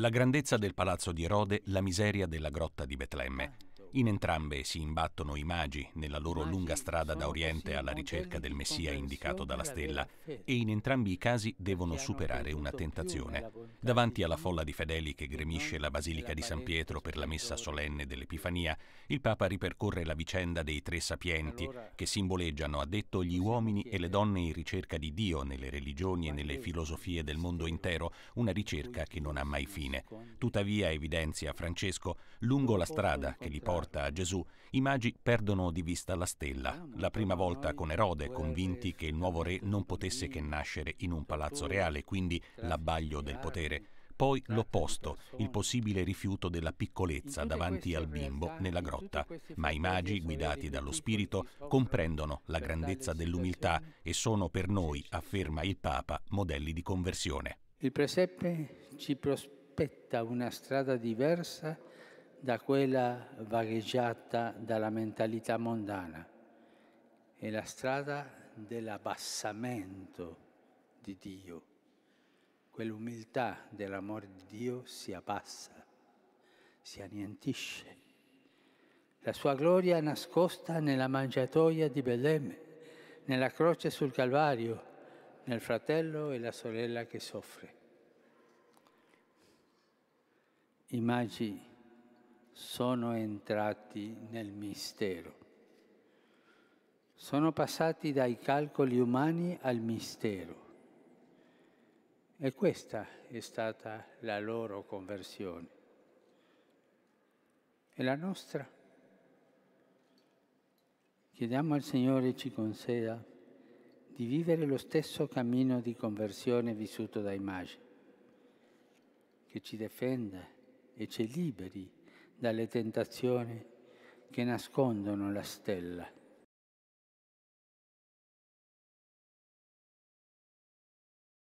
la grandezza del palazzo di Erode, la miseria della grotta di Betlemme. In entrambe si imbattono i magi nella loro lunga strada da Oriente alla ricerca del Messia indicato dalla stella e in entrambi i casi devono superare una tentazione. Davanti alla folla di fedeli che gremisce la Basilica di San Pietro per la messa solenne dell'Epifania, il Papa ripercorre la vicenda dei tre sapienti, che simboleggiano, ha detto, gli uomini e le donne in ricerca di Dio nelle religioni e nelle filosofie del mondo intero, una ricerca che non ha mai fine. Tuttavia, evidenzia Francesco, lungo la strada che li porta a Gesù, i magi perdono di vista la stella, la prima volta con Erode, convinti che il nuovo re non potesse che nascere in un palazzo reale, quindi l'abbaglio del potere poi l'opposto, il possibile rifiuto della piccolezza davanti al bimbo nella grotta. Ma i magi, guidati dallo spirito, comprendono la grandezza dell'umiltà e sono per noi, afferma il Papa, modelli di conversione. Il presepe ci prospetta una strada diversa da quella vagheggiata dalla mentalità mondana. È la strada dell'abbassamento di Dio quell'umiltà dell'amore di Dio si abbassa, si annientisce. La sua gloria è nascosta nella mangiatoia di Belleme, nella croce sul Calvario, nel fratello e la sorella che soffre. I magi sono entrati nel mistero. Sono passati dai calcoli umani al mistero e questa è stata la loro conversione. E la nostra? Chiediamo al Signore ci conceda di vivere lo stesso cammino di conversione vissuto dai magi, che ci difenda e ci liberi dalle tentazioni che nascondono la stella